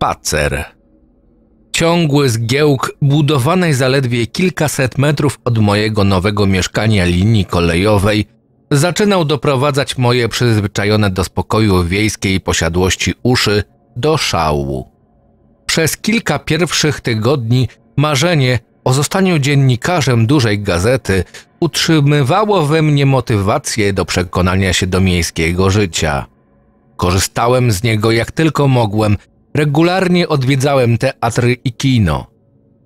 spacer. Ciągły zgiełk budowanej zaledwie kilkaset metrów od mojego nowego mieszkania linii kolejowej zaczynał doprowadzać moje przyzwyczajone do spokoju wiejskiej posiadłości uszy do szału. Przez kilka pierwszych tygodni marzenie o zostaniu dziennikarzem dużej gazety utrzymywało we mnie motywację do przekonania się do miejskiego życia. Korzystałem z niego jak tylko mogłem, Regularnie odwiedzałem teatry i kino.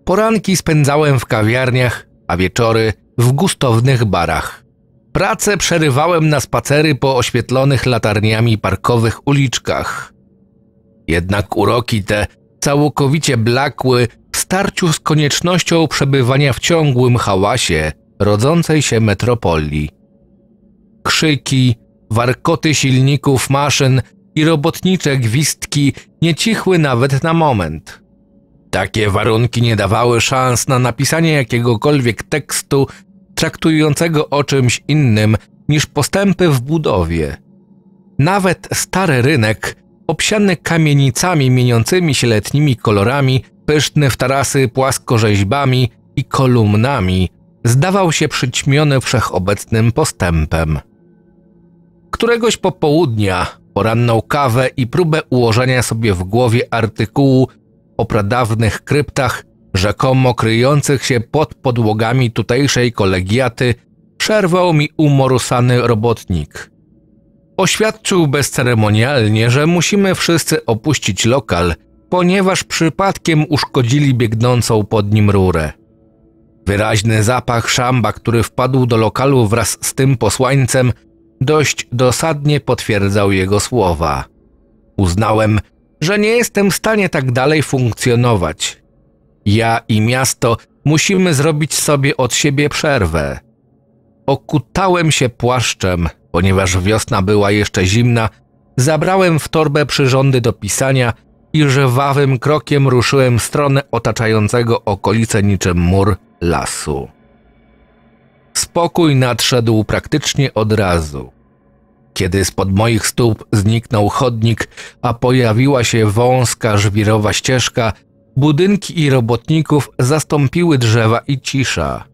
Poranki spędzałem w kawiarniach, a wieczory w gustownych barach. Pracę przerywałem na spacery po oświetlonych latarniami parkowych uliczkach. Jednak uroki te całkowicie blakły w starciu z koniecznością przebywania w ciągłym hałasie rodzącej się metropolii. Krzyki, warkoty silników maszyn i robotnicze gwizdki nie cichły nawet na moment. Takie warunki nie dawały szans na napisanie jakiegokolwiek tekstu traktującego o czymś innym niż postępy w budowie. Nawet stary rynek, obsiany kamienicami mieniącymi się letnimi kolorami, pyszny w tarasy płaskorzeźbami i kolumnami, zdawał się przyćmiony wszechobecnym postępem. Któregoś popołudnia poranną kawę i próbę ułożenia sobie w głowie artykułu o pradawnych kryptach, rzekomo kryjących się pod podłogami tutejszej kolegiaty, przerwał mi umorusany robotnik. Oświadczył bezceremonialnie, że musimy wszyscy opuścić lokal, ponieważ przypadkiem uszkodzili biegnącą pod nim rurę. Wyraźny zapach szamba, który wpadł do lokalu wraz z tym posłańcem, dość dosadnie potwierdzał jego słowa. Uznałem, że nie jestem w stanie tak dalej funkcjonować. Ja i miasto musimy zrobić sobie od siebie przerwę. Okutałem się płaszczem, ponieważ wiosna była jeszcze zimna, zabrałem w torbę przyrządy do pisania i żwawym krokiem ruszyłem w stronę otaczającego okolice niczym mur lasu. Spokój nadszedł praktycznie od razu. Kiedy spod moich stóp zniknął chodnik, a pojawiła się wąska, żwirowa ścieżka, budynki i robotników zastąpiły drzewa i cisza.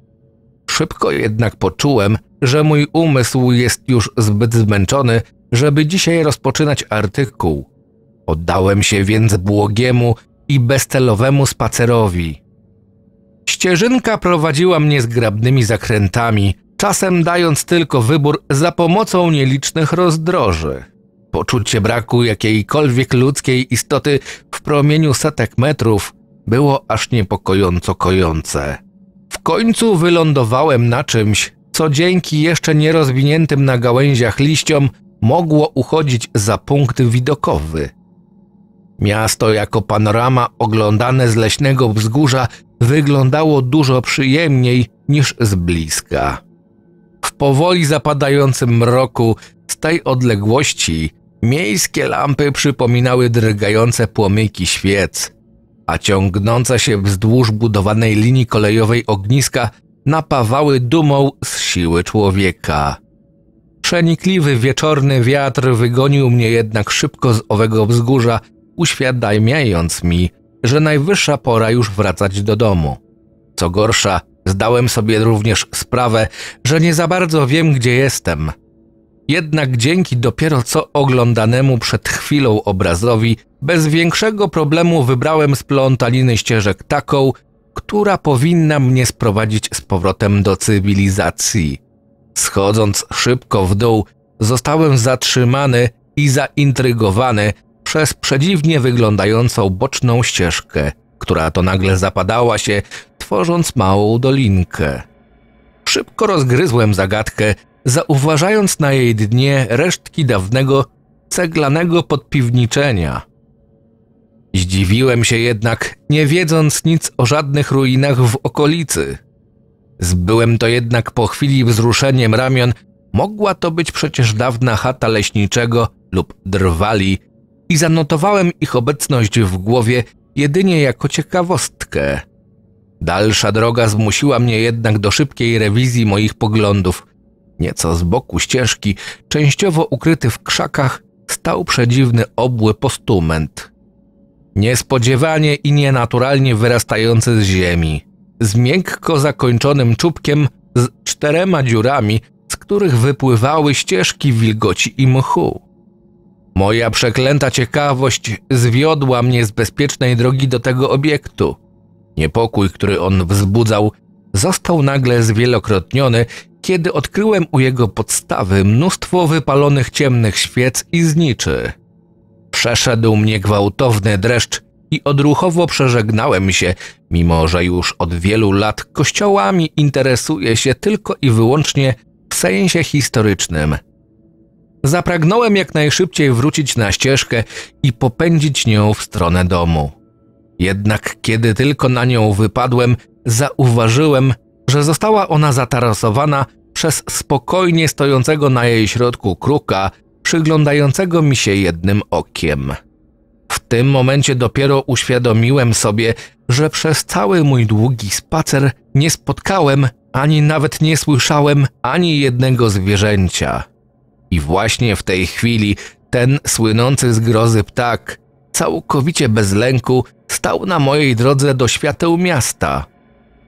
Szybko jednak poczułem, że mój umysł jest już zbyt zmęczony, żeby dzisiaj rozpoczynać artykuł. Oddałem się więc błogiemu i bezcelowemu spacerowi. Ścieżynka prowadziła mnie zgrabnymi zakrętami, czasem dając tylko wybór za pomocą nielicznych rozdroży. Poczucie braku jakiejkolwiek ludzkiej istoty w promieniu setek metrów było aż niepokojąco kojące. W końcu wylądowałem na czymś, co dzięki jeszcze nierozwiniętym na gałęziach liściom mogło uchodzić za punkt widokowy. Miasto jako panorama oglądane z leśnego wzgórza wyglądało dużo przyjemniej niż z bliska. W powoli zapadającym mroku z tej odległości miejskie lampy przypominały drgające płomyki świec, a ciągnące się wzdłuż budowanej linii kolejowej ogniska napawały dumą z siły człowieka. Przenikliwy wieczorny wiatr wygonił mnie jednak szybko z owego wzgórza, uświadamiając mi, że najwyższa pora już wracać do domu. Co gorsza, Zdałem sobie również sprawę, że nie za bardzo wiem, gdzie jestem. Jednak dzięki dopiero co oglądanemu przed chwilą obrazowi, bez większego problemu wybrałem z plątaniny ścieżek taką, która powinna mnie sprowadzić z powrotem do cywilizacji. Schodząc szybko w dół, zostałem zatrzymany i zaintrygowany przez przedziwnie wyglądającą boczną ścieżkę, która to nagle zapadała się tworząc małą dolinkę. Szybko rozgryzłem zagadkę, zauważając na jej dnie resztki dawnego ceglanego podpiwniczenia. Zdziwiłem się jednak, nie wiedząc nic o żadnych ruinach w okolicy. Zbyłem to jednak po chwili wzruszeniem ramion, mogła to być przecież dawna chata leśniczego lub drwali i zanotowałem ich obecność w głowie jedynie jako ciekawostkę. Dalsza droga zmusiła mnie jednak do szybkiej rewizji moich poglądów. Nieco z boku ścieżki, częściowo ukryty w krzakach, stał przedziwny obły postument. Niespodziewanie i nienaturalnie wyrastający z ziemi, z miękko zakończonym czubkiem, z czterema dziurami, z których wypływały ścieżki wilgoci i mchu. Moja przeklęta ciekawość zwiodła mnie z bezpiecznej drogi do tego obiektu – Niepokój, który on wzbudzał, został nagle zwielokrotniony, kiedy odkryłem u jego podstawy mnóstwo wypalonych ciemnych świec i zniczy. Przeszedł mnie gwałtowny dreszcz i odruchowo przeżegnałem się, mimo że już od wielu lat kościołami interesuję się tylko i wyłącznie w sensie historycznym. Zapragnąłem jak najszybciej wrócić na ścieżkę i popędzić nią w stronę domu. Jednak kiedy tylko na nią wypadłem, zauważyłem, że została ona zatarasowana przez spokojnie stojącego na jej środku kruka, przyglądającego mi się jednym okiem. W tym momencie dopiero uświadomiłem sobie, że przez cały mój długi spacer nie spotkałem ani nawet nie słyszałem ani jednego zwierzęcia. I właśnie w tej chwili ten słynący z grozy ptak, całkowicie bez lęku, stał na mojej drodze do świateł miasta.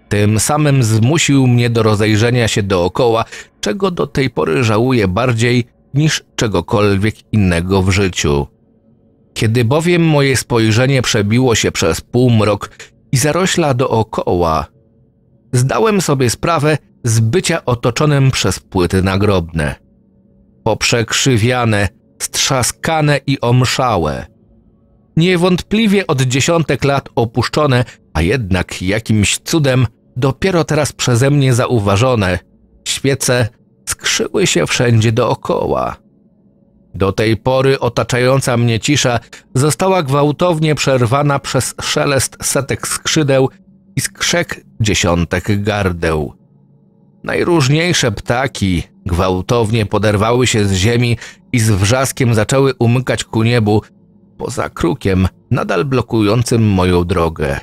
Tym samym zmusił mnie do rozejrzenia się dookoła, czego do tej pory żałuję bardziej niż czegokolwiek innego w życiu. Kiedy bowiem moje spojrzenie przebiło się przez półmrok i zarośla dookoła, zdałem sobie sprawę z bycia otoczonym przez płyty nagrobne. Poprzekrzywiane, strzaskane i omszałe – niewątpliwie od dziesiątek lat opuszczone, a jednak jakimś cudem dopiero teraz przeze mnie zauważone, świece skrzyły się wszędzie dookoła. Do tej pory otaczająca mnie cisza została gwałtownie przerwana przez szelest setek skrzydeł i skrzek dziesiątek gardeł. Najróżniejsze ptaki gwałtownie poderwały się z ziemi i z wrzaskiem zaczęły umykać ku niebu, poza krukiem, nadal blokującym moją drogę.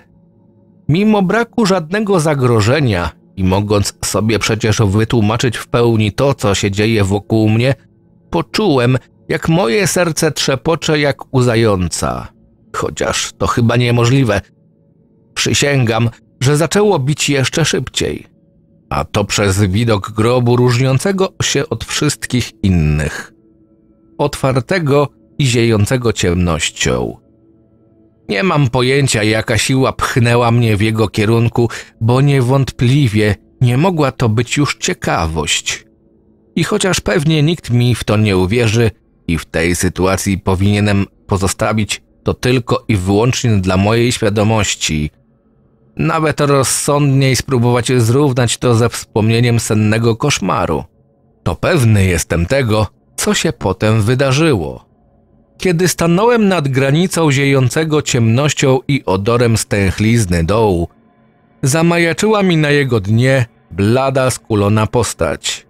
Mimo braku żadnego zagrożenia i mogąc sobie przecież wytłumaczyć w pełni to, co się dzieje wokół mnie, poczułem, jak moje serce trzepocze jak uzająca. Chociaż to chyba niemożliwe. Przysięgam, że zaczęło bić jeszcze szybciej. A to przez widok grobu różniącego się od wszystkich innych. Otwartego i ziejącego ciemnością. Nie mam pojęcia, jaka siła pchnęła mnie w jego kierunku, bo niewątpliwie nie mogła to być już ciekawość. I chociaż pewnie nikt mi w to nie uwierzy i w tej sytuacji powinienem pozostawić to tylko i wyłącznie dla mojej świadomości, nawet rozsądniej spróbować zrównać to ze wspomnieniem sennego koszmaru. To pewny jestem tego, co się potem wydarzyło. Kiedy stanąłem nad granicą ziejącego ciemnością i odorem stęchlizny dołu, zamajaczyła mi na jego dnie blada, skulona postać.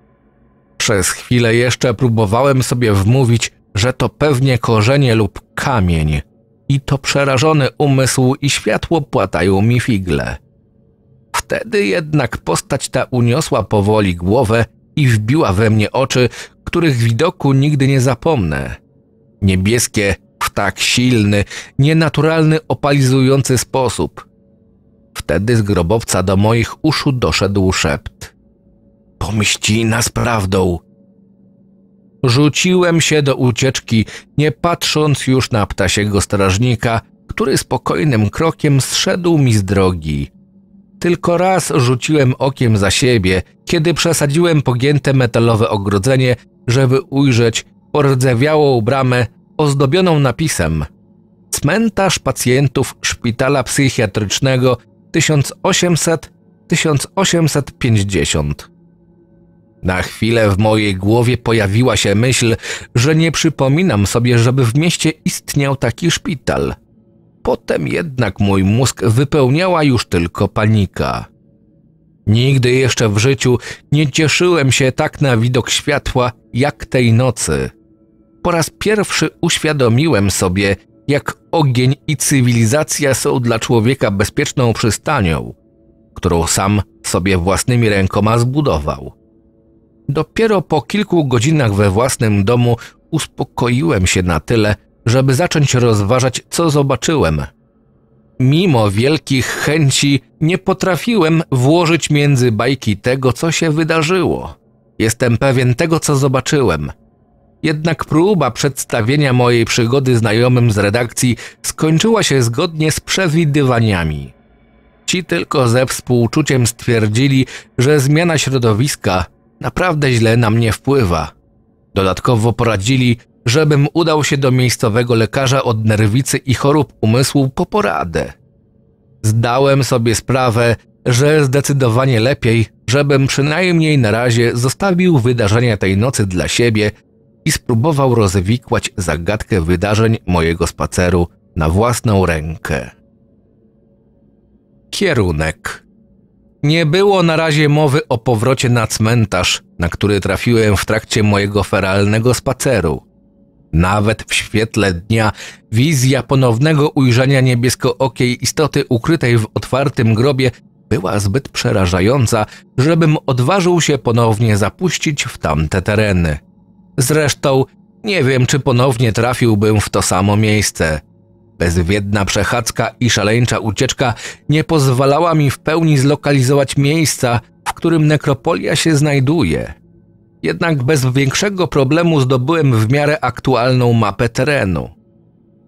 Przez chwilę jeszcze próbowałem sobie wmówić, że to pewnie korzenie lub kamień, i to przerażony umysł i światło płatają mi figle. Wtedy jednak postać ta uniosła powoli głowę i wbiła we mnie oczy, których widoku nigdy nie zapomnę. Niebieskie w tak silny, nienaturalny, opalizujący sposób. Wtedy z grobowca do moich uszu doszedł szept. Pomści nas prawdą. Rzuciłem się do ucieczki, nie patrząc już na ptasiego strażnika, który spokojnym krokiem zszedł mi z drogi. Tylko raz rzuciłem okiem za siebie, kiedy przesadziłem pogięte metalowe ogrodzenie, żeby ujrzeć ordzewiałą bramę ozdobioną napisem Cmentarz pacjentów szpitala psychiatrycznego 1800-1850. Na chwilę w mojej głowie pojawiła się myśl, że nie przypominam sobie, żeby w mieście istniał taki szpital. Potem jednak mój mózg wypełniała już tylko panika. Nigdy jeszcze w życiu nie cieszyłem się tak na widok światła jak tej nocy po raz pierwszy uświadomiłem sobie, jak ogień i cywilizacja są dla człowieka bezpieczną przystanią, którą sam sobie własnymi rękoma zbudował. Dopiero po kilku godzinach we własnym domu uspokoiłem się na tyle, żeby zacząć rozważać, co zobaczyłem. Mimo wielkich chęci nie potrafiłem włożyć między bajki tego, co się wydarzyło. Jestem pewien tego, co zobaczyłem – jednak próba przedstawienia mojej przygody znajomym z redakcji skończyła się zgodnie z przewidywaniami. Ci tylko ze współczuciem stwierdzili, że zmiana środowiska naprawdę źle na mnie wpływa. Dodatkowo poradzili, żebym udał się do miejscowego lekarza od nerwicy i chorób umysłu po poradę. Zdałem sobie sprawę, że zdecydowanie lepiej, żebym przynajmniej na razie zostawił wydarzenia tej nocy dla siebie i spróbował rozwikłać zagadkę wydarzeń mojego spaceru na własną rękę. Kierunek. Nie było na razie mowy o powrocie na cmentarz, na który trafiłem w trakcie mojego feralnego spaceru. Nawet w świetle dnia wizja ponownego ujrzenia niebieskookiej istoty ukrytej w otwartym grobie była zbyt przerażająca, żebym odważył się ponownie zapuścić w tamte tereny. Zresztą nie wiem, czy ponownie trafiłbym w to samo miejsce. Bezwiedna przechadzka i szaleńcza ucieczka nie pozwalała mi w pełni zlokalizować miejsca, w którym nekropolia się znajduje. Jednak bez większego problemu zdobyłem w miarę aktualną mapę terenu.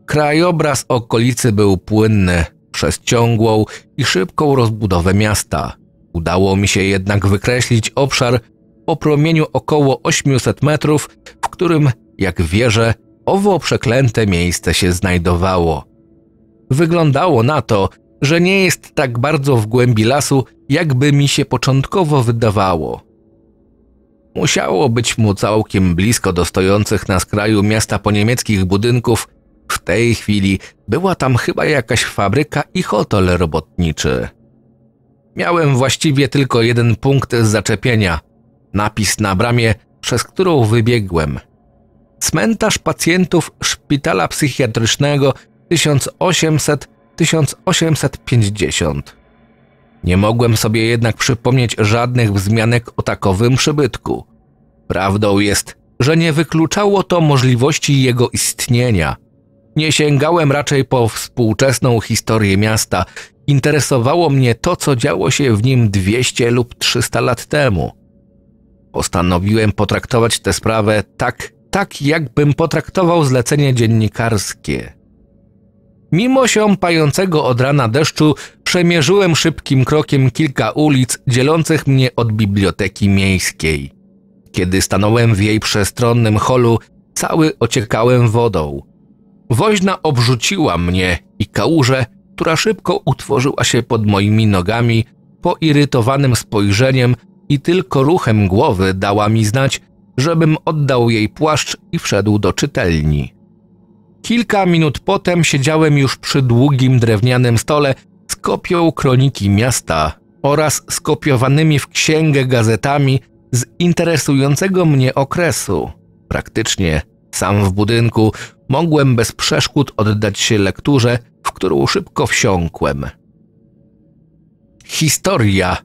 Krajobraz okolicy był płynny przez ciągłą i szybką rozbudowę miasta. Udało mi się jednak wykreślić obszar, o promieniu około 800 metrów, w którym, jak wierzę, owo przeklęte miejsce się znajdowało. Wyglądało na to, że nie jest tak bardzo w głębi lasu, jakby mi się początkowo wydawało. Musiało być mu całkiem blisko do stojących na skraju miasta po niemieckich budynków. W tej chwili była tam chyba jakaś fabryka i hotel robotniczy. Miałem właściwie tylko jeden punkt zaczepienia – Napis na bramie, przez którą wybiegłem. Cmentarz pacjentów szpitala psychiatrycznego 1800-1850. Nie mogłem sobie jednak przypomnieć żadnych wzmianek o takowym przybytku. Prawdą jest, że nie wykluczało to możliwości jego istnienia. Nie sięgałem raczej po współczesną historię miasta. Interesowało mnie to, co działo się w nim 200 lub 300 lat temu. Postanowiłem potraktować tę sprawę tak, tak jakbym potraktował zlecenie dziennikarskie. Mimo się pającego od rana deszczu, przemierzyłem szybkim krokiem kilka ulic dzielących mnie od biblioteki miejskiej. Kiedy stanąłem w jej przestronnym holu, cały ociekałem wodą. Woźna obrzuciła mnie i kałużę, która szybko utworzyła się pod moimi nogami, poirytowanym spojrzeniem i tylko ruchem głowy dała mi znać, żebym oddał jej płaszcz i wszedł do czytelni. Kilka minut potem siedziałem już przy długim drewnianym stole z kopią kroniki miasta oraz skopiowanymi w księgę gazetami z interesującego mnie okresu. Praktycznie sam w budynku mogłem bez przeszkód oddać się lekturze, w którą szybko wsiąkłem. Historia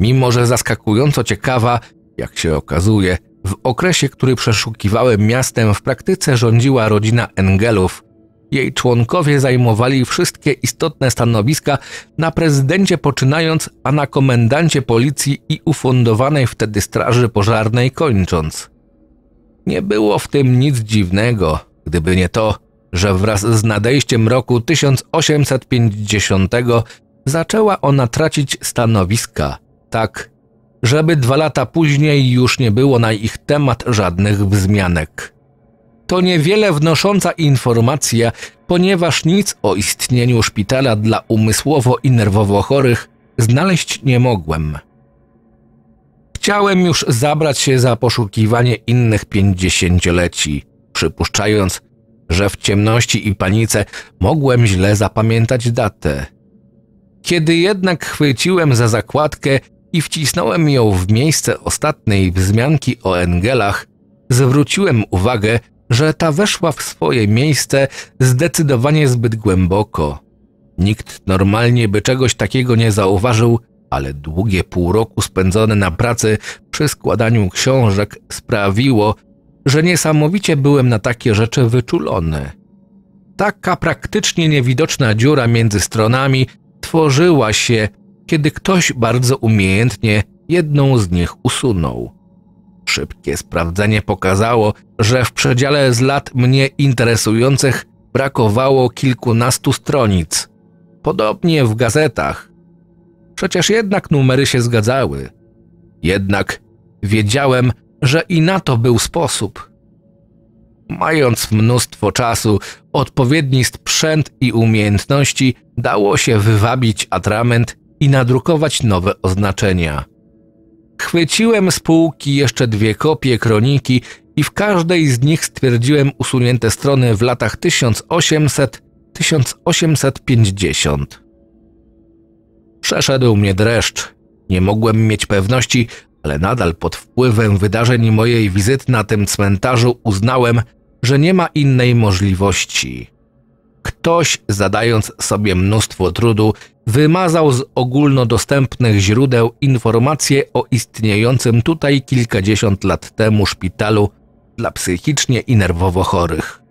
Mimo, że zaskakująco ciekawa, jak się okazuje, w okresie, który przeszukiwałem miastem, w praktyce rządziła rodzina Engelów. Jej członkowie zajmowali wszystkie istotne stanowiska na prezydencie poczynając, a na komendancie policji i ufundowanej wtedy straży pożarnej kończąc. Nie było w tym nic dziwnego, gdyby nie to, że wraz z nadejściem roku 1850 zaczęła ona tracić stanowiska tak, żeby dwa lata później już nie było na ich temat żadnych wzmianek. To niewiele wnosząca informacja, ponieważ nic o istnieniu szpitala dla umysłowo i nerwowo chorych znaleźć nie mogłem. Chciałem już zabrać się za poszukiwanie innych pięćdziesięcioleci, przypuszczając, że w ciemności i panice mogłem źle zapamiętać datę. Kiedy jednak chwyciłem za zakładkę i wcisnąłem ją w miejsce ostatniej wzmianki o Engelach, zwróciłem uwagę, że ta weszła w swoje miejsce zdecydowanie zbyt głęboko. Nikt normalnie by czegoś takiego nie zauważył, ale długie pół roku spędzone na pracy przy składaniu książek sprawiło, że niesamowicie byłem na takie rzeczy wyczulony. Taka praktycznie niewidoczna dziura między stronami tworzyła się kiedy ktoś bardzo umiejętnie jedną z nich usunął. Szybkie sprawdzenie pokazało, że w przedziale z lat mnie interesujących brakowało kilkunastu stronic. Podobnie w gazetach. Przecież jednak numery się zgadzały. Jednak wiedziałem, że i na to był sposób. Mając mnóstwo czasu, odpowiedni sprzęt i umiejętności dało się wywabić atrament i nadrukować nowe oznaczenia. Chwyciłem z półki jeszcze dwie kopie kroniki i w każdej z nich stwierdziłem usunięte strony w latach 1800-1850. Przeszedł mnie dreszcz. Nie mogłem mieć pewności, ale nadal pod wpływem wydarzeń mojej wizyty na tym cmentarzu uznałem, że nie ma innej możliwości ktoś, zadając sobie mnóstwo trudu, wymazał z ogólnodostępnych źródeł informacje o istniejącym tutaj kilkadziesiąt lat temu szpitalu dla psychicznie i nerwowo chorych.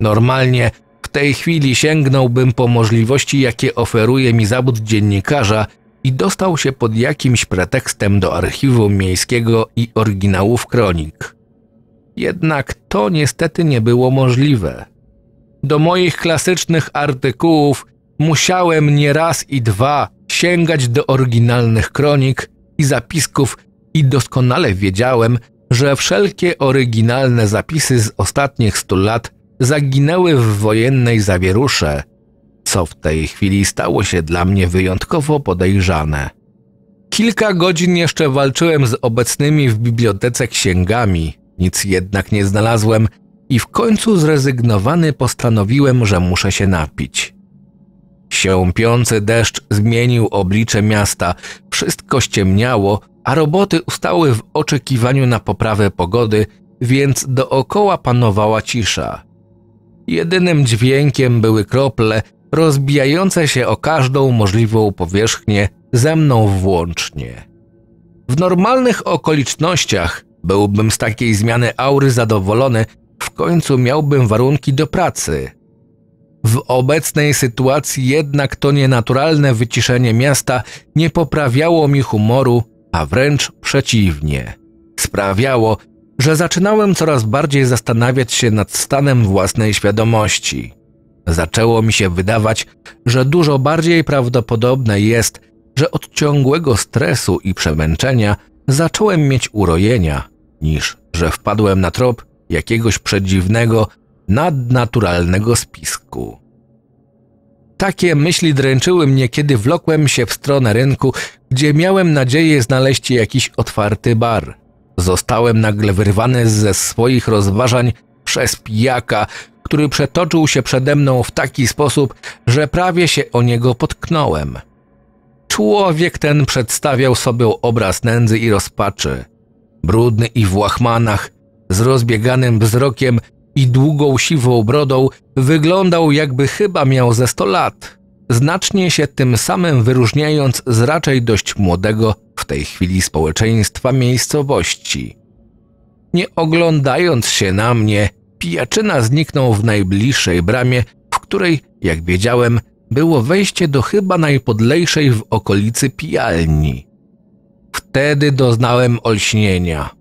Normalnie w tej chwili sięgnąłbym po możliwości, jakie oferuje mi zawód dziennikarza i dostał się pod jakimś pretekstem do archiwum miejskiego i oryginałów kronik. Jednak to niestety nie było możliwe. Do moich klasycznych artykułów musiałem nie raz i dwa sięgać do oryginalnych kronik i zapisków i doskonale wiedziałem, że wszelkie oryginalne zapisy z ostatnich stu lat zaginęły w wojennej zawierusze, co w tej chwili stało się dla mnie wyjątkowo podejrzane. Kilka godzin jeszcze walczyłem z obecnymi w bibliotece księgami, nic jednak nie znalazłem, i w końcu zrezygnowany postanowiłem, że muszę się napić. Siąpiący deszcz zmienił oblicze miasta, wszystko ściemniało, a roboty ustały w oczekiwaniu na poprawę pogody, więc dookoła panowała cisza. Jedynym dźwiękiem były krople rozbijające się o każdą możliwą powierzchnię, ze mną włącznie. W normalnych okolicznościach byłbym z takiej zmiany aury zadowolony, w końcu miałbym warunki do pracy. W obecnej sytuacji jednak to nienaturalne wyciszenie miasta nie poprawiało mi humoru, a wręcz przeciwnie. Sprawiało, że zaczynałem coraz bardziej zastanawiać się nad stanem własnej świadomości. Zaczęło mi się wydawać, że dużo bardziej prawdopodobne jest, że od ciągłego stresu i przemęczenia zacząłem mieć urojenia, niż że wpadłem na trop jakiegoś przedziwnego, nadnaturalnego spisku. Takie myśli dręczyły mnie, kiedy wlokłem się w stronę rynku, gdzie miałem nadzieję znaleźć jakiś otwarty bar. Zostałem nagle wyrwany ze swoich rozważań przez pijaka, który przetoczył się przede mną w taki sposób, że prawie się o niego potknąłem. Człowiek ten przedstawiał sobie obraz nędzy i rozpaczy. Brudny i w łachmanach, z rozbieganym wzrokiem i długą siwą brodą, wyglądał jakby chyba miał ze 100 lat, znacznie się tym samym wyróżniając z raczej dość młodego w tej chwili społeczeństwa miejscowości. Nie oglądając się na mnie, pijaczyna zniknął w najbliższej bramie, w której, jak wiedziałem, było wejście do chyba najpodlejszej w okolicy pijalni. Wtedy doznałem olśnienia –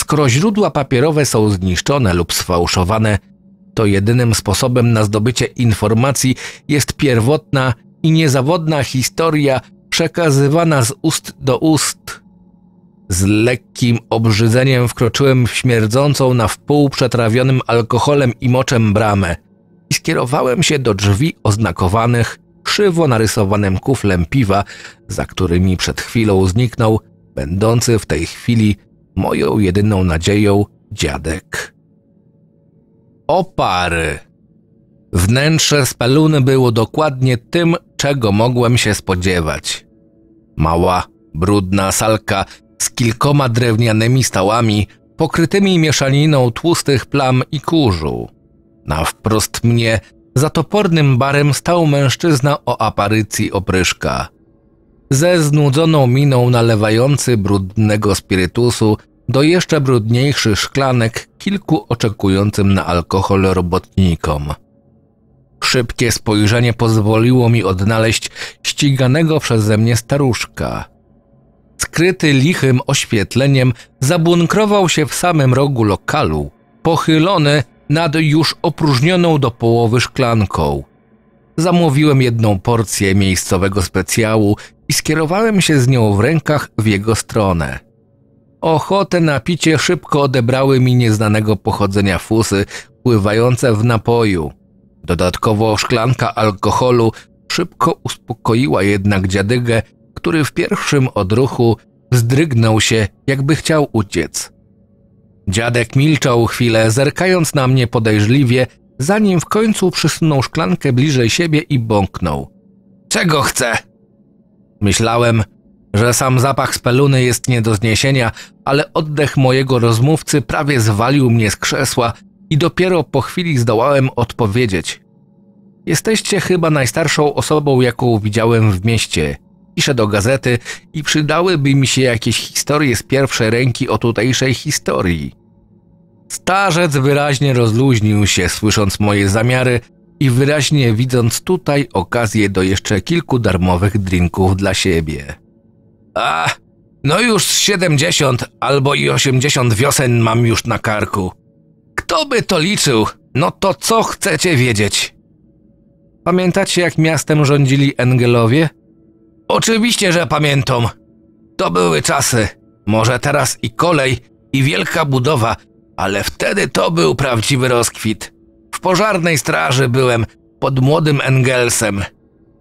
Skoro źródła papierowe są zniszczone lub sfałszowane, to jedynym sposobem na zdobycie informacji jest pierwotna i niezawodna historia przekazywana z ust do ust. Z lekkim obrzydzeniem wkroczyłem w śmierdzącą na wpół przetrawionym alkoholem i moczem bramę i skierowałem się do drzwi oznakowanych krzywo narysowanym kuflem piwa, za którymi przed chwilą zniknął, będący w tej chwili moją jedyną nadzieją dziadek. Opary! Wnętrze speluny było dokładnie tym, czego mogłem się spodziewać. Mała, brudna salka z kilkoma drewnianymi stałami, pokrytymi mieszaniną tłustych plam i kurzu. Na wprost mnie za topornym barem stał mężczyzna o aparycji opryszka ze znudzoną miną nalewający brudnego spirytusu do jeszcze brudniejszych szklanek kilku oczekującym na alkohol robotnikom. Szybkie spojrzenie pozwoliło mi odnaleźć ściganego przeze mnie staruszka. Skryty lichym oświetleniem zabunkrował się w samym rogu lokalu, pochylony nad już opróżnioną do połowy szklanką. Zamówiłem jedną porcję miejscowego specjału i skierowałem się z nią w rękach w jego stronę. Ochotę na picie szybko odebrały mi nieznanego pochodzenia fusy pływające w napoju. Dodatkowo szklanka alkoholu szybko uspokoiła jednak dziadygę, który w pierwszym odruchu zdrygnął się, jakby chciał uciec. Dziadek milczał chwilę, zerkając na mnie podejrzliwie, zanim w końcu przysunął szklankę bliżej siebie i bąknął. Czego chce? Myślałem, że sam zapach speluny jest nie do zniesienia, ale oddech mojego rozmówcy prawie zwalił mnie z krzesła i dopiero po chwili zdołałem odpowiedzieć. Jesteście chyba najstarszą osobą, jaką widziałem w mieście. Piszę do gazety i przydałyby mi się jakieś historie z pierwszej ręki o tutejszej historii. Starzec wyraźnie rozluźnił się, słysząc moje zamiary i wyraźnie widząc tutaj okazję do jeszcze kilku darmowych drinków dla siebie. A, no już siedemdziesiąt albo i osiemdziesiąt wiosen mam już na karku. Kto by to liczył? No to co chcecie wiedzieć? Pamiętacie jak miastem rządzili Engelowie? Oczywiście, że pamiętam. To były czasy. Może teraz i kolej, i wielka budowa, ale wtedy to był prawdziwy rozkwit. W pożarnej straży byłem, pod młodym Engelsem.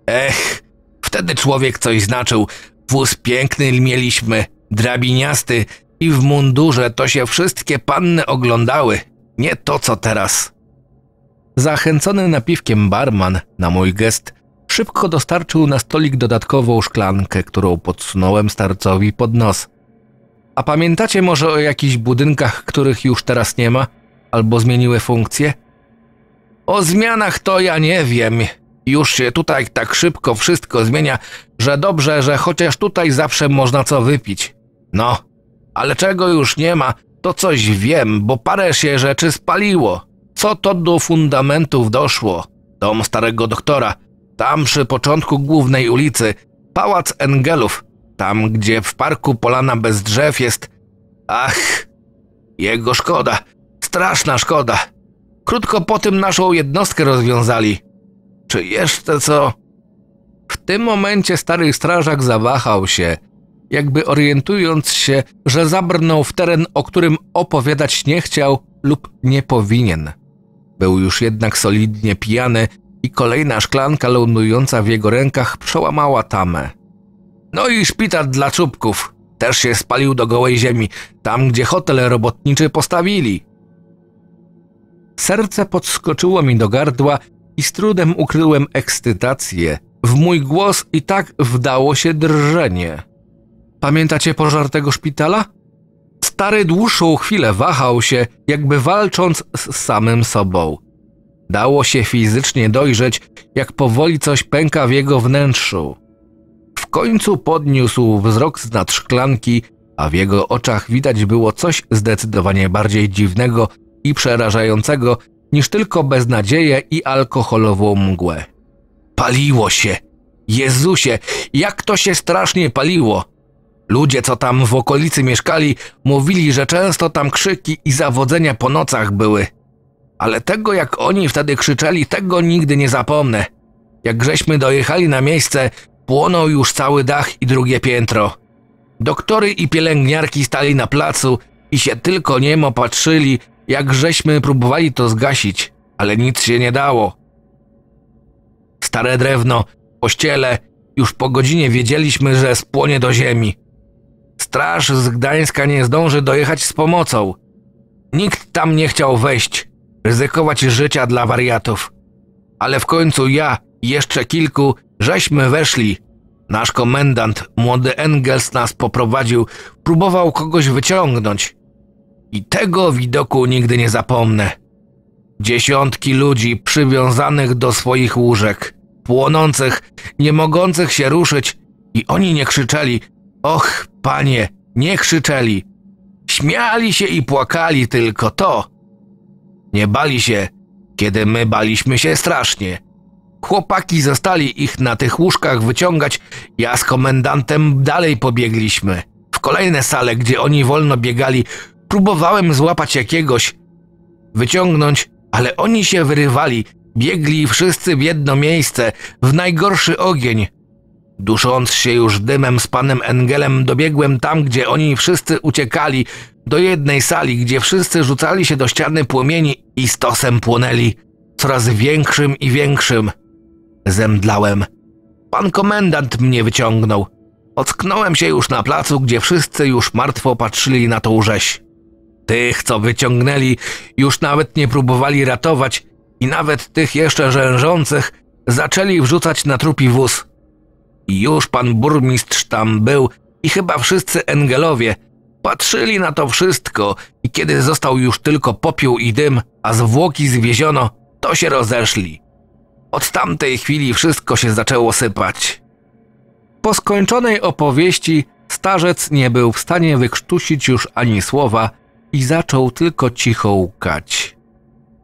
Ech, wtedy człowiek coś znaczył. Wóz piękny mieliśmy, drabiniasty i w mundurze to się wszystkie panny oglądały. Nie to, co teraz. Zachęcony napiwkiem barman na mój gest szybko dostarczył na stolik dodatkową szklankę, którą podsunąłem starcowi pod nos. A pamiętacie może o jakichś budynkach, których już teraz nie ma? Albo zmieniły funkcję? O zmianach to ja nie wiem. Już się tutaj tak szybko wszystko zmienia, że dobrze, że chociaż tutaj zawsze można co wypić. No, ale czego już nie ma, to coś wiem, bo parę się rzeczy spaliło. Co to do fundamentów doszło? Dom starego doktora, tam przy początku głównej ulicy, pałac Engelów, tam gdzie w parku polana bez drzew jest. Ach, jego szkoda, straszna szkoda. Krótko po tym naszą jednostkę rozwiązali. Czy jeszcze co? W tym momencie stary strażak zawahał się, jakby orientując się, że zabrnął w teren, o którym opowiadać nie chciał lub nie powinien. Był już jednak solidnie pijany i kolejna szklanka lądująca w jego rękach przełamała tamę. No i szpital dla czubków. Też się spalił do gołej ziemi, tam gdzie hotel robotniczy postawili. Serce podskoczyło mi do gardła i z trudem ukryłem ekscytację. W mój głos i tak wdało się drżenie. Pamiętacie pożar tego szpitala? Stary dłuższą chwilę wahał się, jakby walcząc z samym sobą. Dało się fizycznie dojrzeć, jak powoli coś pęka w jego wnętrzu. W końcu podniósł wzrok z nad szklanki, a w jego oczach widać było coś zdecydowanie bardziej dziwnego i przerażającego niż tylko beznadzieję i alkoholową mgłę. Paliło się! Jezusie, jak to się strasznie paliło! Ludzie, co tam w okolicy mieszkali, mówili, że często tam krzyki i zawodzenia po nocach były. Ale tego, jak oni wtedy krzyczeli, tego nigdy nie zapomnę. Jak żeśmy dojechali na miejsce, płonął już cały dach i drugie piętro. Doktory i pielęgniarki stali na placu i się tylko niemo patrzyli, jak żeśmy próbowali to zgasić, ale nic się nie dało. Stare drewno, pościele, już po godzinie wiedzieliśmy, że spłonie do ziemi. Straż z Gdańska nie zdąży dojechać z pomocą. Nikt tam nie chciał wejść, ryzykować życia dla wariatów. Ale w końcu ja i jeszcze kilku żeśmy weszli. Nasz komendant, młody Engels, nas poprowadził, próbował kogoś wyciągnąć, i tego widoku nigdy nie zapomnę. Dziesiątki ludzi przywiązanych do swoich łóżek, płonących, nie mogących się ruszyć, i oni nie krzyczeli: Och, panie, nie krzyczeli. Śmiali się i płakali tylko to. Nie bali się, kiedy my baliśmy się strasznie. Chłopaki zostali ich na tych łóżkach wyciągać, ja z komendantem dalej pobiegliśmy. W kolejne sale, gdzie oni wolno biegali, Próbowałem złapać jakiegoś, wyciągnąć, ale oni się wyrywali, biegli wszyscy w jedno miejsce, w najgorszy ogień. Dusząc się już dymem z panem Engelem, dobiegłem tam, gdzie oni wszyscy uciekali, do jednej sali, gdzie wszyscy rzucali się do ściany płomieni i stosem płonęli, coraz większym i większym. Zemdlałem. Pan komendant mnie wyciągnął. Ocknąłem się już na placu, gdzie wszyscy już martwo patrzyli na tą rzeź. Tych, co wyciągnęli, już nawet nie próbowali ratować i nawet tych jeszcze rzężących zaczęli wrzucać na trupi wóz. I już pan burmistrz tam był i chyba wszyscy engelowie patrzyli na to wszystko i kiedy został już tylko popiół i dym, a zwłoki zwieziono, to się rozeszli. Od tamtej chwili wszystko się zaczęło sypać. Po skończonej opowieści starzec nie był w stanie wykrztusić już ani słowa, i zaczął tylko cicho łkać.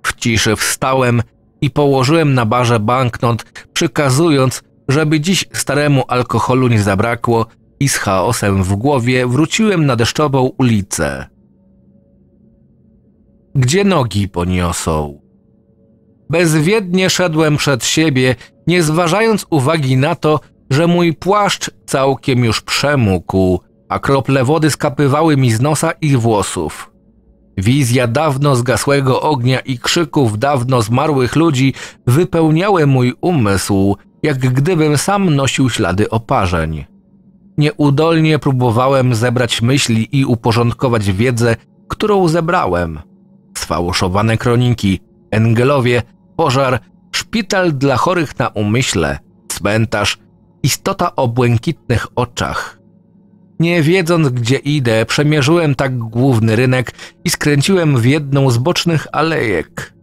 W ciszy wstałem i położyłem na barze banknot, przykazując, żeby dziś staremu alkoholu nie zabrakło i z chaosem w głowie wróciłem na deszczową ulicę. Gdzie nogi poniosą? Bezwiednie szedłem przed siebie, nie zważając uwagi na to, że mój płaszcz całkiem już przemógł, a krople wody skapywały mi z nosa i włosów. Wizja dawno zgasłego ognia i krzyków dawno zmarłych ludzi wypełniały mój umysł, jak gdybym sam nosił ślady oparzeń. Nieudolnie próbowałem zebrać myśli i uporządkować wiedzę, którą zebrałem. Sfałszowane kroniki, engelowie, pożar, szpital dla chorych na umyśle, cmentarz, istota o błękitnych oczach. Nie wiedząc gdzie idę, przemierzyłem tak główny rynek i skręciłem w jedną z bocznych alejek.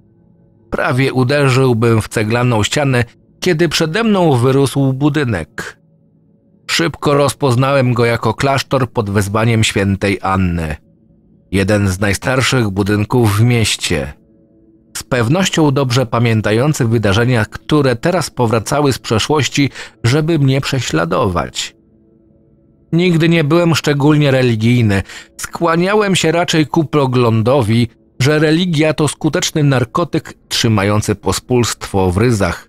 Prawie uderzyłbym w ceglaną ścianę, kiedy przede mną wyrósł budynek. Szybko rozpoznałem go jako klasztor pod wezwaniem świętej Anny. Jeden z najstarszych budynków w mieście. Z pewnością dobrze pamiętający wydarzenia, które teraz powracały z przeszłości, żeby mnie prześladować. Nigdy nie byłem szczególnie religijny. Skłaniałem się raczej ku poglądowi, że religia to skuteczny narkotyk trzymający pospólstwo w ryzach.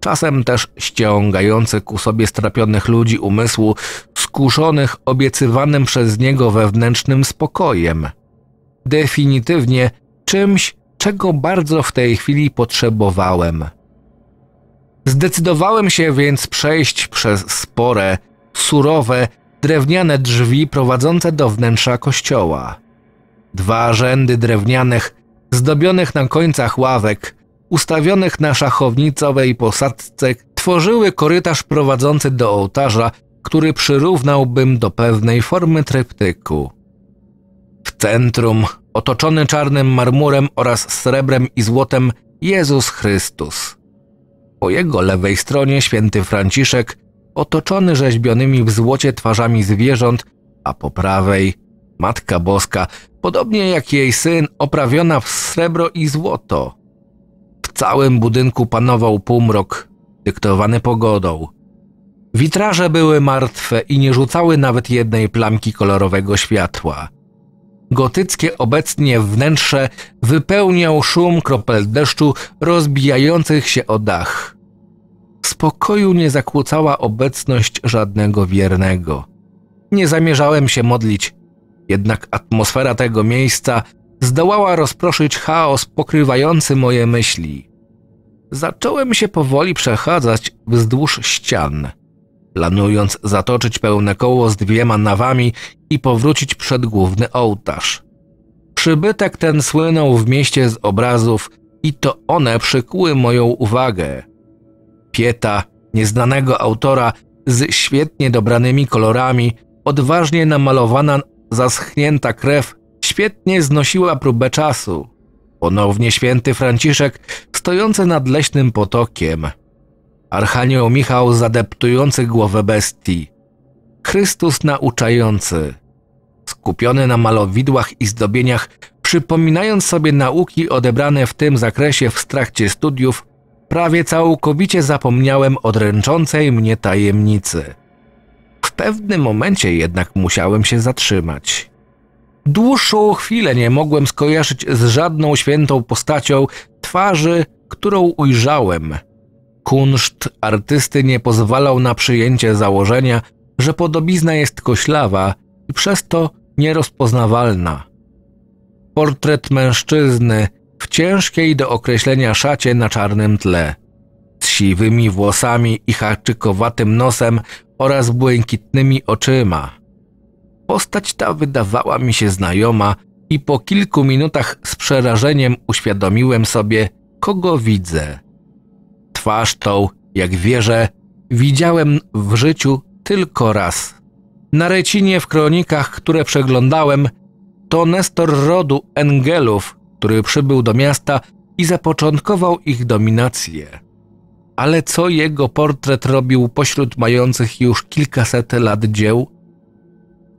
Czasem też ściągający ku sobie strapionych ludzi umysłu, skuszonych obiecywanym przez niego wewnętrznym spokojem. Definitywnie czymś, czego bardzo w tej chwili potrzebowałem. Zdecydowałem się więc przejść przez spore, surowe drewniane drzwi prowadzące do wnętrza kościoła. Dwa rzędy drewnianych, zdobionych na końcach ławek, ustawionych na szachownicowej posadzce, tworzyły korytarz prowadzący do ołtarza, który przyrównałbym do pewnej formy tryptyku. W centrum, otoczony czarnym marmurem oraz srebrem i złotem, Jezus Chrystus. Po jego lewej stronie święty Franciszek otoczony rzeźbionymi w złocie twarzami zwierząt, a po prawej Matka Boska, podobnie jak jej syn, oprawiona w srebro i złoto. W całym budynku panował półmrok, dyktowany pogodą. Witraże były martwe i nie rzucały nawet jednej plamki kolorowego światła. Gotyckie obecnie wnętrze wypełniał szum kropel deszczu rozbijających się o dach spokoju nie zakłócała obecność żadnego wiernego. Nie zamierzałem się modlić, jednak atmosfera tego miejsca zdołała rozproszyć chaos pokrywający moje myśli. Zacząłem się powoli przechadzać wzdłuż ścian, planując zatoczyć pełne koło z dwiema nawami i powrócić przed główny ołtarz. Przybytek ten słynął w mieście z obrazów i to one przykuły moją uwagę. Pieta, nieznanego autora, z świetnie dobranymi kolorami, odważnie namalowana, zaschnięta krew, świetnie znosiła próbę czasu. Ponownie święty Franciszek, stojący nad leśnym potokiem. Archanioł Michał zadeptujący głowę bestii. Chrystus nauczający. Skupiony na malowidłach i zdobieniach, przypominając sobie nauki odebrane w tym zakresie w trakcie studiów, prawie całkowicie zapomniałem o dręczącej mnie tajemnicy. W pewnym momencie jednak musiałem się zatrzymać. Dłuższą chwilę nie mogłem skojarzyć z żadną świętą postacią twarzy, którą ujrzałem. Kunszt artysty nie pozwalał na przyjęcie założenia, że podobizna jest koślawa i przez to nierozpoznawalna. Portret mężczyzny w ciężkiej do określenia szacie na czarnym tle, z siwymi włosami i haczykowatym nosem oraz błękitnymi oczyma. Postać ta wydawała mi się znajoma i po kilku minutach z przerażeniem uświadomiłem sobie, kogo widzę. Twarz tą, jak wierzę, widziałem w życiu tylko raz. Na Recinie w kronikach, które przeglądałem, to Nestor rodu Engelów który przybył do miasta i zapoczątkował ich dominację. Ale co jego portret robił pośród mających już kilkaset lat dzieł?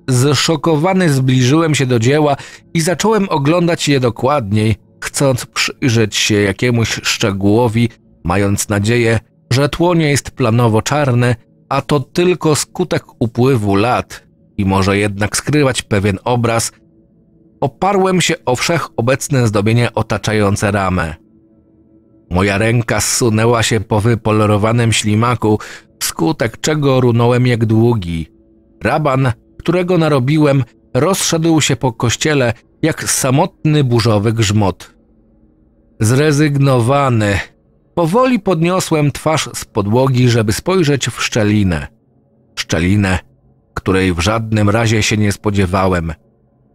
Zszokowany zbliżyłem się do dzieła i zacząłem oglądać je dokładniej, chcąc przyjrzeć się jakiemuś szczegółowi, mając nadzieję, że tło nie jest planowo czarne, a to tylko skutek upływu lat i może jednak skrywać pewien obraz, oparłem się o wszechobecne zdobienie otaczające ramę. Moja ręka zsunęła się po wypolerowanym ślimaku, wskutek czego runąłem jak długi. Raban, którego narobiłem, rozszedł się po kościele jak samotny burzowy grzmot. Zrezygnowany, powoli podniosłem twarz z podłogi, żeby spojrzeć w szczelinę. Szczelinę, której w żadnym razie się nie spodziewałem –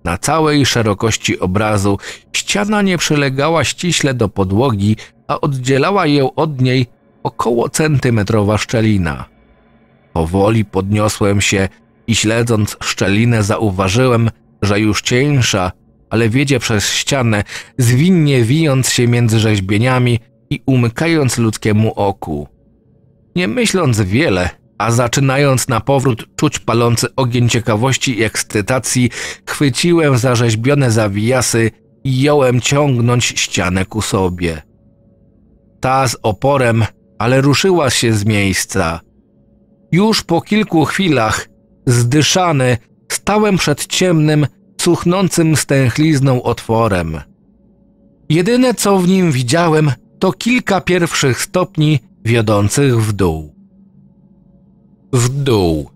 na całej szerokości obrazu ściana nie przylegała ściśle do podłogi, a oddzielała ją od niej około centymetrowa szczelina. Powoli podniosłem się i śledząc szczelinę zauważyłem, że już cieńsza, ale wiedzie przez ścianę, zwinnie wijąc się między rzeźbieniami i umykając ludzkiemu oku. Nie myśląc wiele, a zaczynając na powrót czuć palący ogień ciekawości i ekscytacji, chwyciłem za rzeźbione zawijasy i jąłem ciągnąć ścianę ku sobie. Ta z oporem, ale ruszyła się z miejsca. Już po kilku chwilach, zdyszany, stałem przed ciemnym, cuchnącym stęchlizną otworem. Jedyne co w nim widziałem, to kilka pierwszych stopni wiodących w dół w dół.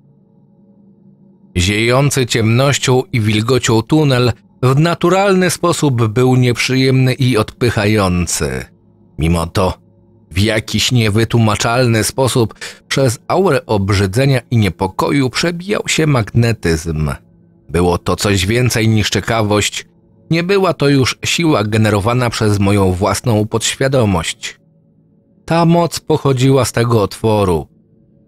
Ziejący ciemnością i wilgocią tunel w naturalny sposób był nieprzyjemny i odpychający. Mimo to, w jakiś niewytłumaczalny sposób, przez aurę obrzydzenia i niepokoju przebijał się magnetyzm. Było to coś więcej niż ciekawość, nie była to już siła generowana przez moją własną podświadomość. Ta moc pochodziła z tego otworu,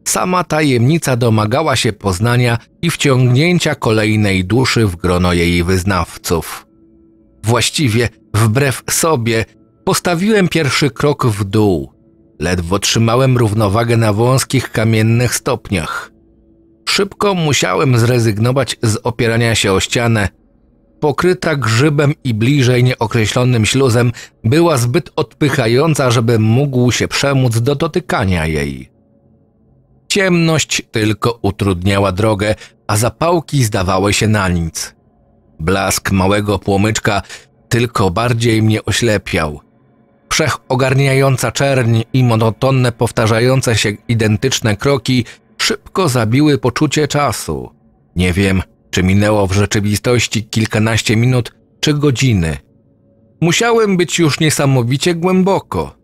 Sama tajemnica domagała się poznania i wciągnięcia kolejnej duszy w grono jej wyznawców. Właściwie, wbrew sobie, postawiłem pierwszy krok w dół. Ledwo trzymałem równowagę na wąskich kamiennych stopniach. Szybko musiałem zrezygnować z opierania się o ścianę. Pokryta grzybem i bliżej nieokreślonym śluzem była zbyt odpychająca, żeby mógł się przemóc do dotykania jej. Ciemność tylko utrudniała drogę, a zapałki zdawały się na nic. Blask małego płomyczka tylko bardziej mnie oślepiał. Wszechogarniająca czerń i monotonne powtarzające się identyczne kroki szybko zabiły poczucie czasu. Nie wiem, czy minęło w rzeczywistości kilkanaście minut czy godziny. Musiałem być już niesamowicie głęboko.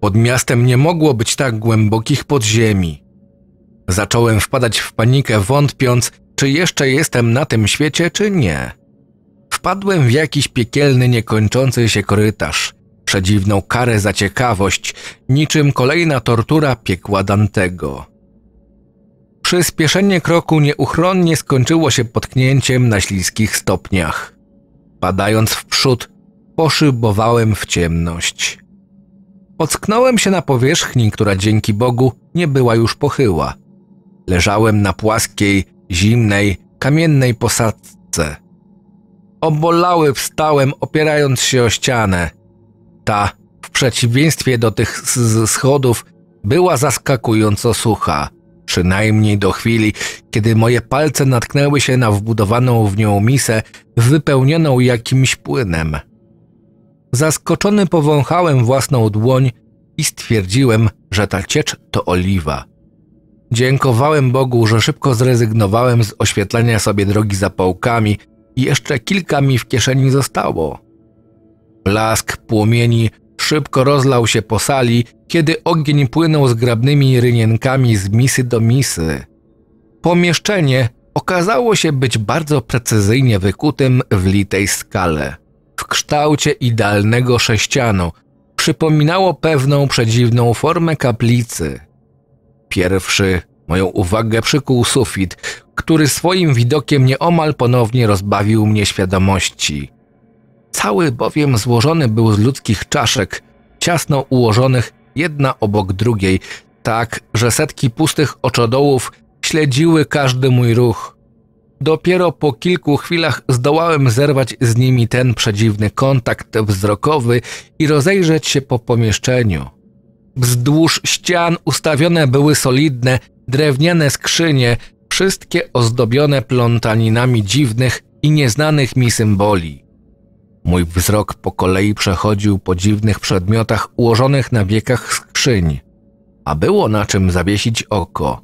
Pod miastem nie mogło być tak głębokich podziemi. Zacząłem wpadać w panikę, wątpiąc, czy jeszcze jestem na tym świecie, czy nie. Wpadłem w jakiś piekielny, niekończący się korytarz, przedziwną karę za ciekawość, niczym kolejna tortura piekła Dantego. Przyspieszenie kroku nieuchronnie skończyło się potknięciem na śliskich stopniach. Padając w przód, poszybowałem w ciemność. Ocknąłem się na powierzchni, która dzięki Bogu nie była już pochyła. Leżałem na płaskiej, zimnej, kamiennej posadzce. Obolały wstałem, opierając się o ścianę. Ta, w przeciwieństwie do tych schodów, była zaskakująco sucha, przynajmniej do chwili, kiedy moje palce natknęły się na wbudowaną w nią misę wypełnioną jakimś płynem. Zaskoczony powąchałem własną dłoń i stwierdziłem, że ta ciecz to oliwa. Dziękowałem Bogu, że szybko zrezygnowałem z oświetlenia sobie drogi zapałkami i jeszcze kilka mi w kieszeni zostało. Blask płomieni szybko rozlał się po sali, kiedy ogień płynął z grabnymi rynienkami z misy do misy. Pomieszczenie okazało się być bardzo precyzyjnie wykutym w litej skale, w kształcie idealnego sześcianu. Przypominało pewną przedziwną formę kaplicy – pierwszy moją uwagę przykuł sufit, który swoim widokiem nieomal ponownie rozbawił mnie świadomości. Cały bowiem złożony był z ludzkich czaszek, ciasno ułożonych jedna obok drugiej, tak, że setki pustych oczodołów śledziły każdy mój ruch. Dopiero po kilku chwilach zdołałem zerwać z nimi ten przedziwny kontakt wzrokowy i rozejrzeć się po pomieszczeniu. Wzdłuż ścian ustawione były solidne, drewniane skrzynie, wszystkie ozdobione plątaninami dziwnych i nieznanych mi symboli. Mój wzrok po kolei przechodził po dziwnych przedmiotach ułożonych na wiekach skrzyń, a było na czym zawiesić oko.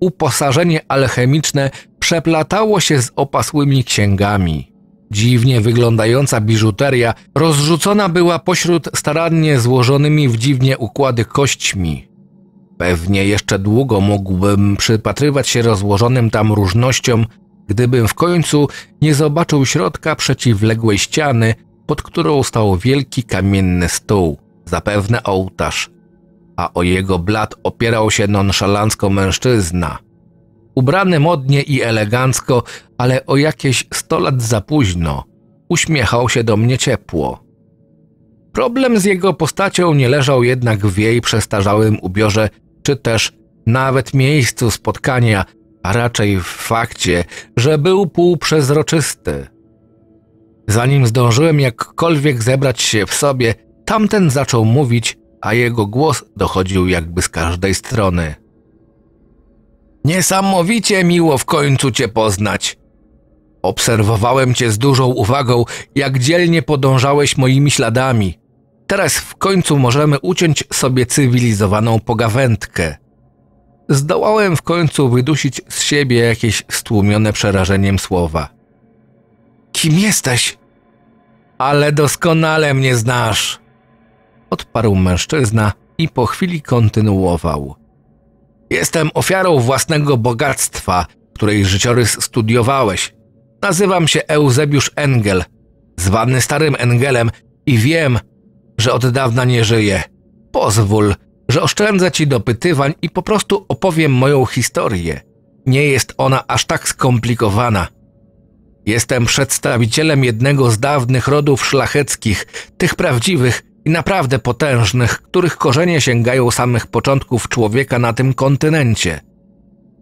Uposażenie alchemiczne przeplatało się z opasłymi księgami. Dziwnie wyglądająca biżuteria rozrzucona była pośród starannie złożonymi w dziwnie układy kośćmi. Pewnie jeszcze długo mógłbym przypatrywać się rozłożonym tam różnościom, gdybym w końcu nie zobaczył środka przeciwległej ściany, pod którą stał wielki kamienny stół, zapewne ołtarz, a o jego blat opierał się nonszalancko mężczyzna – ubrany modnie i elegancko, ale o jakieś 100 lat za późno, uśmiechał się do mnie ciepło. Problem z jego postacią nie leżał jednak w jej przestarzałym ubiorze, czy też nawet miejscu spotkania, a raczej w fakcie, że był półprzezroczysty. Zanim zdążyłem jakkolwiek zebrać się w sobie, tamten zaczął mówić, a jego głos dochodził jakby z każdej strony. Niesamowicie miło w końcu Cię poznać. Obserwowałem Cię z dużą uwagą, jak dzielnie podążałeś moimi śladami. Teraz w końcu możemy uciąć sobie cywilizowaną pogawędkę. Zdołałem w końcu wydusić z siebie jakieś stłumione przerażeniem słowa. Kim jesteś? Ale doskonale mnie znasz, odparł mężczyzna i po chwili kontynuował. Jestem ofiarą własnego bogactwa, której życiorys studiowałeś. Nazywam się Eusebiusz Engel, zwany Starym Engelem i wiem, że od dawna nie żyję. Pozwól, że oszczędzę ci dopytywań i po prostu opowiem moją historię. Nie jest ona aż tak skomplikowana. Jestem przedstawicielem jednego z dawnych rodów szlacheckich, tych prawdziwych, i naprawdę potężnych, których korzenie sięgają samych początków człowieka na tym kontynencie.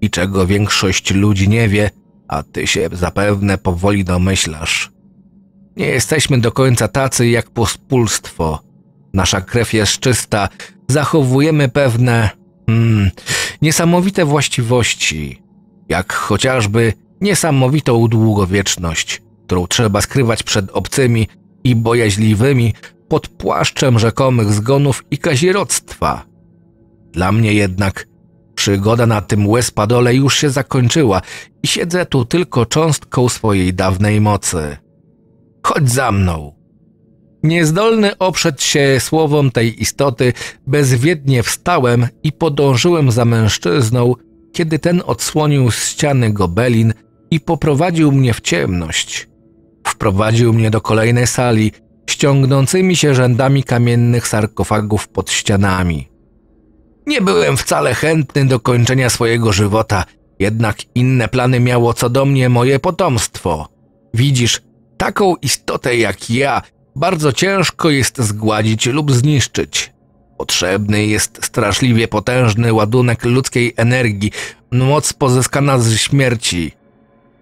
I czego większość ludzi nie wie, a ty się zapewne powoli domyślasz. Nie jesteśmy do końca tacy jak pospólstwo. Nasza krew jest czysta, zachowujemy pewne hmm, niesamowite właściwości, jak chociażby niesamowitą długowieczność, którą trzeba skrywać przed obcymi i bojaźliwymi pod płaszczem rzekomych zgonów i kazirodztwa. Dla mnie jednak przygoda na tym łespadole już się zakończyła i siedzę tu tylko cząstką swojej dawnej mocy. Chodź za mną! Niezdolny oprzeć się słowom tej istoty, bezwiednie wstałem i podążyłem za mężczyzną, kiedy ten odsłonił z ściany gobelin i poprowadził mnie w ciemność – prowadził mnie do kolejnej sali, ściągnącymi się rzędami kamiennych sarkofagów pod ścianami. Nie byłem wcale chętny do kończenia swojego żywota, jednak inne plany miało co do mnie moje potomstwo. Widzisz, taką istotę jak ja bardzo ciężko jest zgładzić lub zniszczyć. Potrzebny jest straszliwie potężny ładunek ludzkiej energii, moc pozyskana z śmierci.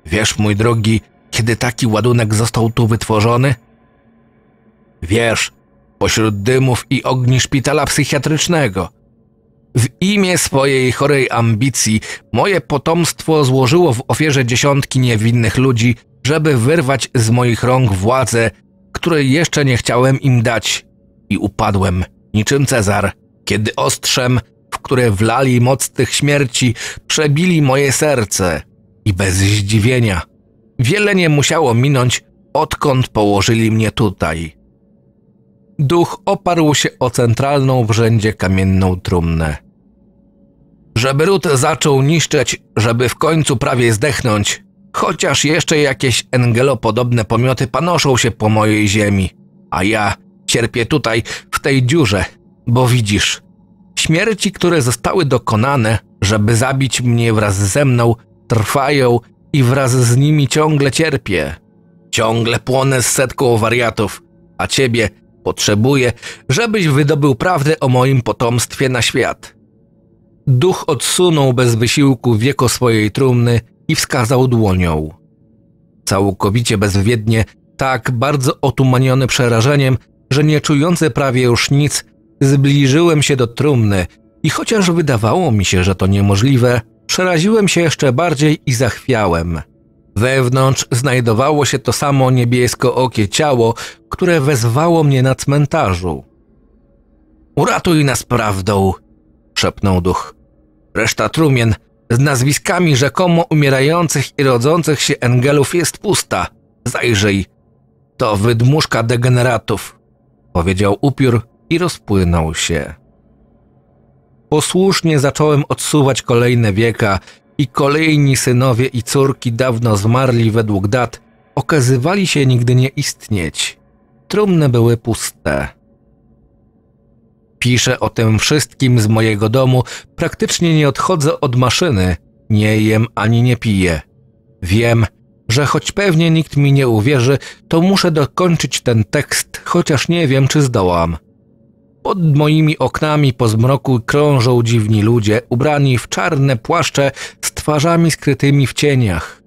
Wiesz, mój drogi, kiedy taki ładunek został tu wytworzony? Wiesz, pośród dymów i ogni szpitala psychiatrycznego. W imię swojej chorej ambicji moje potomstwo złożyło w ofierze dziesiątki niewinnych ludzi, żeby wyrwać z moich rąk władzę, której jeszcze nie chciałem im dać i upadłem, niczym Cezar, kiedy ostrzem, w które wlali moc tych śmierci, przebili moje serce i bez zdziwienia – Wiele nie musiało minąć, odkąd położyli mnie tutaj. Duch oparł się o centralną w rzędzie kamienną trumnę. Żeby ród zaczął niszczeć, żeby w końcu prawie zdechnąć, chociaż jeszcze jakieś engelopodobne pomioty panoszą się po mojej ziemi, a ja cierpię tutaj, w tej dziurze, bo widzisz, śmierci, które zostały dokonane, żeby zabić mnie wraz ze mną, trwają i wraz z nimi ciągle cierpię. Ciągle płonę z setką wariatów, a ciebie potrzebuję, żebyś wydobył prawdę o moim potomstwie na świat. Duch odsunął bez wysiłku wieko swojej trumny i wskazał dłonią. Całkowicie bezwiednie, tak bardzo otumaniony przerażeniem, że nie czujący prawie już nic, zbliżyłem się do trumny i chociaż wydawało mi się, że to niemożliwe, Przeraziłem się jeszcze bardziej i zachwiałem. Wewnątrz znajdowało się to samo niebiesko-okie ciało, które wezwało mnie na cmentarzu. Uratuj nas prawdą, szepnął duch. Reszta trumien z nazwiskami rzekomo umierających i rodzących się engelów jest pusta. Zajrzyj. To wydmuszka degeneratów, powiedział upiór i rozpłynął się. Posłusznie zacząłem odsuwać kolejne wieka i kolejni synowie i córki dawno zmarli według dat okazywali się nigdy nie istnieć. Trumny były puste. Piszę o tym wszystkim z mojego domu, praktycznie nie odchodzę od maszyny, nie jem ani nie piję. Wiem, że choć pewnie nikt mi nie uwierzy, to muszę dokończyć ten tekst, chociaż nie wiem, czy zdołam. Pod moimi oknami po zmroku krążą dziwni ludzie, ubrani w czarne płaszcze z twarzami skrytymi w cieniach.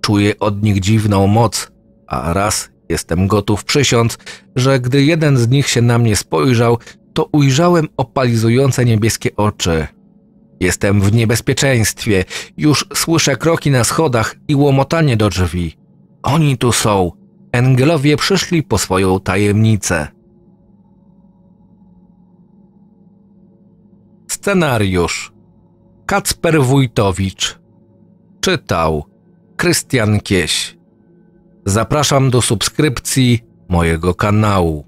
Czuję od nich dziwną moc, a raz jestem gotów przysiąc, że gdy jeden z nich się na mnie spojrzał, to ujrzałem opalizujące niebieskie oczy. Jestem w niebezpieczeństwie, już słyszę kroki na schodach i łomotanie do drzwi. Oni tu są. Engelowie przyszli po swoją tajemnicę. Scenariusz Kacper Wójtowicz Czytał Krystian Kieś Zapraszam do subskrypcji mojego kanału.